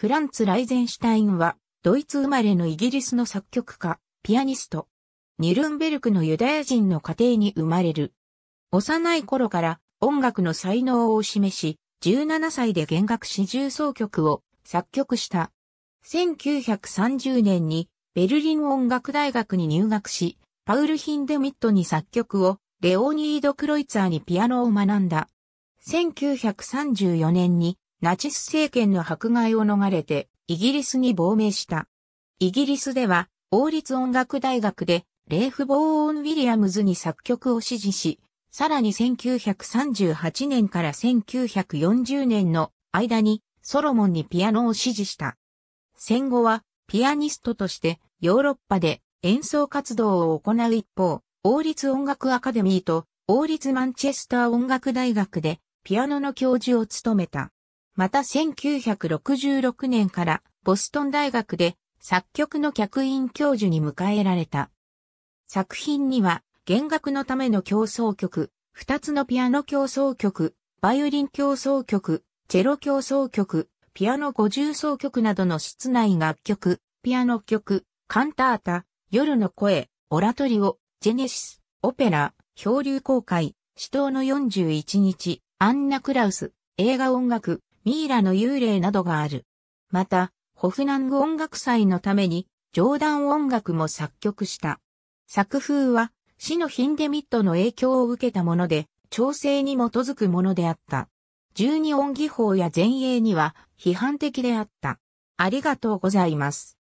フランツ・ライゼンシュタインは、ドイツ生まれのイギリスの作曲家、ピアニスト。ニルンベルクのユダヤ人の家庭に生まれる。幼い頃から音楽の才能を示し、17歳で弦楽四重奏曲を作曲した。1930年にベルリン音楽大学に入学し、パウル・ヒンデミットに作曲を、レオニード・クロイツァーにピアノを学んだ。1934年にナチス政権の迫害を逃れて、イギリスに亡命した。イギリスでは、王立音楽大学で、レーフ・ボーオン・ウィリアムズに作曲を支持し、さらに1938年から1940年の間にソロモンにピアノを支持した。戦後はピアニストとしてヨーロッパで演奏活動を行う一方、王立音楽アカデミーと王立マンチェスター音楽大学でピアノの教授を務めた。また1966年からボストン大学で作曲の客員教授に迎えられた。作品には弦楽のための競争曲、二つのピアノ競争曲、バイオリン競争曲、チェロ競争曲、ピアノ五重奏曲などの室内楽曲、ピアノ曲、カンタータ、夜の声、オラトリオ、ジェネシス、オペラ、漂流公開、死闘の41日、アンナ・クラウス、映画音楽、ミイラの幽霊などがある。また、ホフナング音楽祭のために、ジョーダン音楽も作曲した。作風は、死のヒンデミットの影響を受けたもので、調整に基づくものであった。十二音技法や前衛には批判的であった。ありがとうございます。